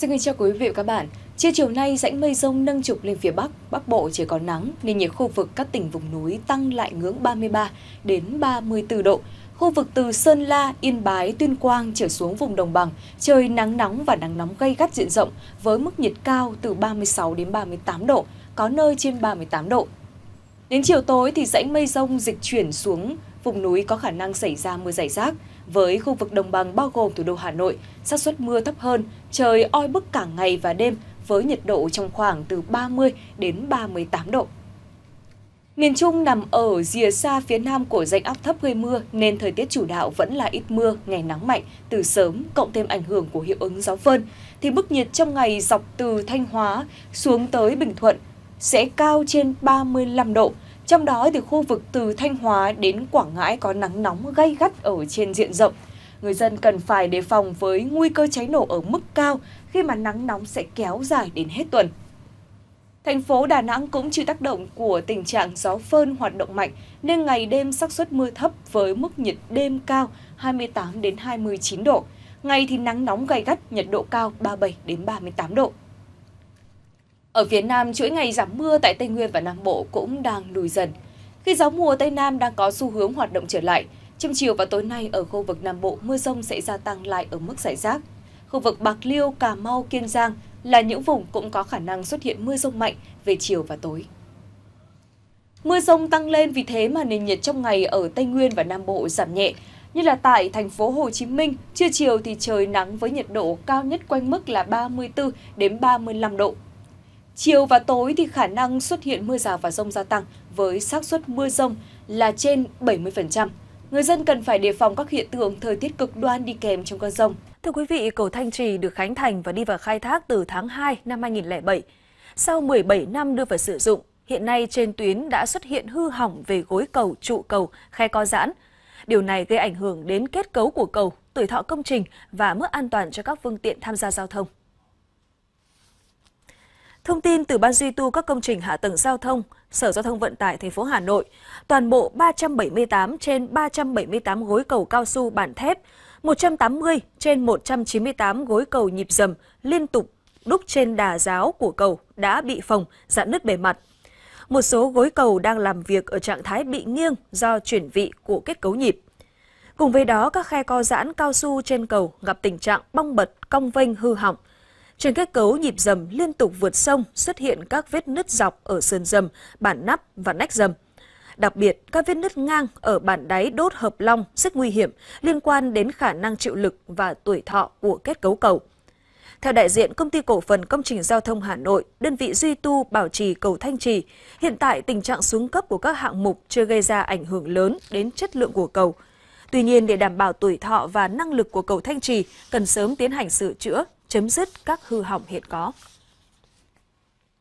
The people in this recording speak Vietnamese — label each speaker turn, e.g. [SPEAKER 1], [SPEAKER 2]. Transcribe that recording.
[SPEAKER 1] Xin kính chào quý vị và các bạn. Trưa chiều nay, rãnh mây rông nâng trục lên phía Bắc, Bắc Bộ chỉ có nắng, nên nhiệt khu vực các tỉnh vùng núi tăng lại ngưỡng 33 đến 34 độ. Khu vực từ Sơn La, Yên Bái, Tuyên Quang trở xuống vùng đồng bằng, trời nắng nóng và nắng nóng gay gắt diện rộng với mức nhiệt cao từ 36 đến 38 độ, có nơi trên 38 độ. Đến chiều tối thì rãnh mây rông dịch chuyển xuống vùng núi có khả năng xảy ra mưa rải rác. Với khu vực đồng bằng bao gồm thủ đô Hà Nội, xác suất mưa thấp hơn, trời oi bức cả ngày và đêm với nhiệt độ trong khoảng từ 30 đến 38 độ. Miền Trung nằm ở rìa xa phía nam của rãnh áp thấp gây mưa nên thời tiết chủ đạo vẫn là ít mưa, ngày nắng mạnh từ sớm cộng thêm ảnh hưởng của hiệu ứng gió phơn thì mức nhiệt trong ngày dọc từ Thanh Hóa xuống tới Bình Thuận sẽ cao trên 35 độ, trong đó thì khu vực từ Thanh Hóa đến Quảng Ngãi có nắng nóng gay gắt ở trên diện rộng. Người dân cần phải đề phòng với nguy cơ cháy nổ ở mức cao khi mà nắng nóng sẽ kéo dài đến hết tuần. Thành phố Đà Nẵng cũng chịu tác động của tình trạng gió phơn hoạt động mạnh nên ngày đêm xác suất mưa thấp với mức nhiệt đêm cao 28 đến 29 độ. Ngày thì nắng nóng gay gắt, nhiệt độ cao 37 đến 38 độ. Ở phía Nam, chuỗi ngày giảm mưa tại Tây Nguyên và Nam Bộ cũng đang lùi dần. Khi gió mùa Tây Nam đang có xu hướng hoạt động trở lại, trong chiều và tối nay ở khu vực Nam Bộ mưa rông sẽ gia tăng lại ở mức giải rác. Khu vực Bạc Liêu, Cà Mau, Kiên Giang là những vùng cũng có khả năng xuất hiện mưa rông mạnh về chiều và tối. Mưa rông tăng lên vì thế mà nền nhiệt trong ngày ở Tây Nguyên và Nam Bộ giảm nhẹ. Như là tại thành phố Hồ Chí Minh, trưa chiều thì trời nắng với nhiệt độ cao nhất quanh mức là 34 đến 35 độ, Chiều và tối thì khả năng xuất hiện mưa rào và rông gia tăng với xác suất mưa rông là trên 70%. Người dân cần phải đề phòng
[SPEAKER 2] các hiện tượng thời tiết cực đoan đi kèm trong cơn rông. Thưa quý vị, cầu Thanh Trì được khánh thành và đi vào khai thác từ tháng 2 năm 2007. Sau 17 năm đưa vào sử dụng, hiện nay trên tuyến đã xuất hiện hư hỏng về gối cầu, trụ cầu, khe co giãn. Điều này gây ảnh hưởng đến kết cấu của cầu, tuổi thọ công trình và mức an toàn cho các phương tiện tham gia giao thông. Thông tin từ Ban duy tu các công trình hạ tầng giao thông, Sở Giao thông Vận tải thành phố Hà Nội, toàn bộ 378 trên 378 gối cầu cao su bản thép, 180 trên 198 gối cầu nhịp dầm liên tục đúc trên đà giáo của cầu đã bị phồng, giãn nứt bề mặt. Một số gối cầu đang làm việc ở trạng thái bị nghiêng do chuyển vị của kết cấu nhịp. Cùng với đó, các khe co giãn cao su trên cầu gặp tình trạng bong bật, cong vênh, hư hỏng – trên kết cấu nhịp dầm liên tục vượt sông xuất hiện các vết nứt dọc ở sườn dầm, bản nắp và nách dầm. Đặc biệt, các vết nứt ngang ở bản đáy đốt hợp long rất nguy hiểm liên quan đến khả năng chịu lực và tuổi thọ của kết cấu cầu. Theo đại diện Công ty Cổ phần Công trình Giao thông Hà Nội, đơn vị duy tu bảo trì cầu Thanh Trì, hiện tại tình trạng xuống cấp của các hạng mục chưa gây ra ảnh hưởng lớn đến chất lượng của cầu. Tuy nhiên, để đảm bảo tuổi thọ và năng lực của cầu Thanh Trì, cần sớm tiến hành sửa chữa, chấm dứt các hư hỏng hiện có